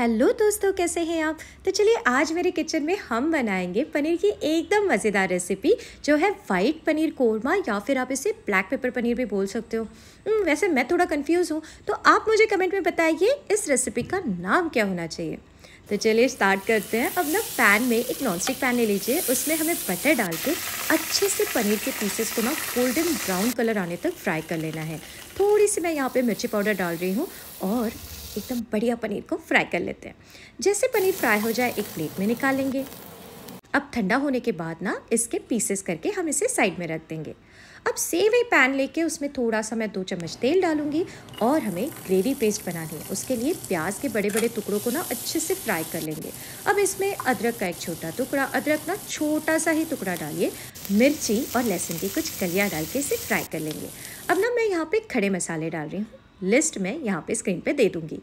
hello दोस्तों कैसे हैं आप तो चलिए आज मेरे किचन में हम बनाएंगे पनीर की एकदम मज़ेदार रेसिपी जो है वाइट पनीर कोरमा या फिर आप इसे ब्लैक पेपर पनीर भी बोल सकते हो वैसे मैं थोड़ा कंफ्यूज हूँ तो आप मुझे कमेंट में बताइए इस रेसिपी का नाम क्या होना चाहिए तो चलिए स्टार्ट करते हैं अब ना पैन में एक नॉनस्टिक पैन ले लीजिए उसमें हमें बटर डाल के अच्छे से पनीर के पीसेस को ना गोल्डन ब्राउन कलर आने तक फ्राई कर लेना है थोड़ी सी मैं यहाँ पे मिर्ची पाउडर डाल रही हूँ और एकदम बढ़िया पनीर को फ्राई कर लेते हैं जैसे पनीर फ्राई हो जाए एक प्लेट में निकालेंगे अब ठंडा होने के बाद ना इसके पीसेस करके हम इसे साइड में रख देंगे अब सेम ही पैन लेके उसमें थोड़ा सा मैं दो चम्मच तेल डालूंगी और हमें ग्रेवी पेस्ट बनानी है उसके लिए प्याज के बड़े बड़े टुकड़ों को ना अच्छे से फ्राई कर लेंगे अब इसमें अदरक का एक छोटा टुकड़ा अदरक ना छोटा सा ही टुकड़ा डालिए मिर्ची और लहसुन की कुछ कलियाँ डाल के इसे फ्राई कर लेंगे अब ना मैं यहाँ पर खड़े मसाले डाल रही हूँ लिस्ट मैं यहाँ पे स्क्रीन पे दे दूँगी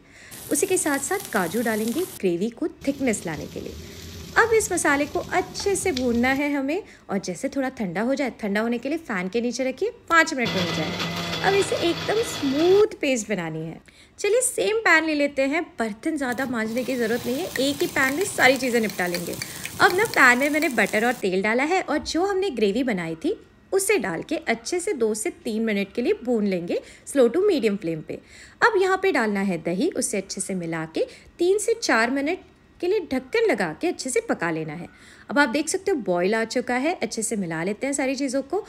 उसी के साथ साथ काजू डालेंगे ग्रेवी को थिकनेस लाने के लिए अब इस मसाले को अच्छे से भूनना है हमें और जैसे थोड़ा ठंडा हो जाए ठंडा होने के लिए फ़ैन के नीचे रखिए पाँच मिनट में हो जाए अब इसे एकदम स्मूथ पेस्ट बनानी है चलिए सेम पैन ले लेते हैं बर्तन ज़्यादा मांजने की ज़रूरत नहीं है एक ही पैन में सारी चीज़ें निपटा लेंगे अब ना पैन में मैंने बटर और तेल डाला है और जो हमने ग्रेवी बनाई थी उसे डाल के अच्छे से दो से तीन मिनट के लिए भून लेंगे स्लो टू मीडियम फ्लेम पे अब यहाँ पे डालना है दही उसे अच्छे से मिला के तीन से चार मिनट के लिए ढक्कन लगा के अच्छे से पका लेना है अब आप देख सकते हो बॉयल आ चुका है अच्छे से मिला लेते हैं सारी चीज़ों को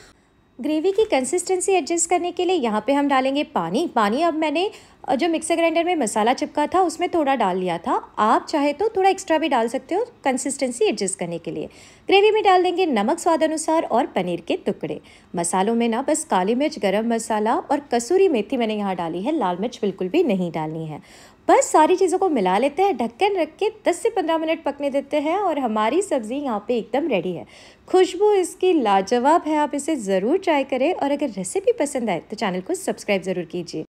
ग्रेवी की कंसिस्टेंसी एडजस्ट करने के लिए यहाँ पे हम डालेंगे पानी पानी अब मैंने और जो मिक्सर ग्राइंडर में मसाला चिपका था उसमें थोड़ा डाल लिया था आप चाहे तो थोड़ा एक्स्ट्रा भी डाल सकते हो कंसिस्टेंसी एडजस्ट करने के लिए ग्रेवी में डाल देंगे नमक स्वाद अनुसार और पनीर के टुकड़े मसालों में ना बस काली मिर्च गरम मसाला और कसूरी मेथी मैंने यहाँ डाली है लाल मिर्च बिल्कुल भी नहीं डालनी है बस सारी चीज़ों को मिला लेते हैं ढक्कन रख के 10 से 15 मिनट पकने देते हैं और हमारी सब्ज़ी यहाँ पे एकदम रेडी है खुशबू इसकी लाजवाब है आप इसे ज़रूर ट्राई करें और अगर रेसिपी पसंद आए तो चैनल को सब्सक्राइब ज़रूर कीजिए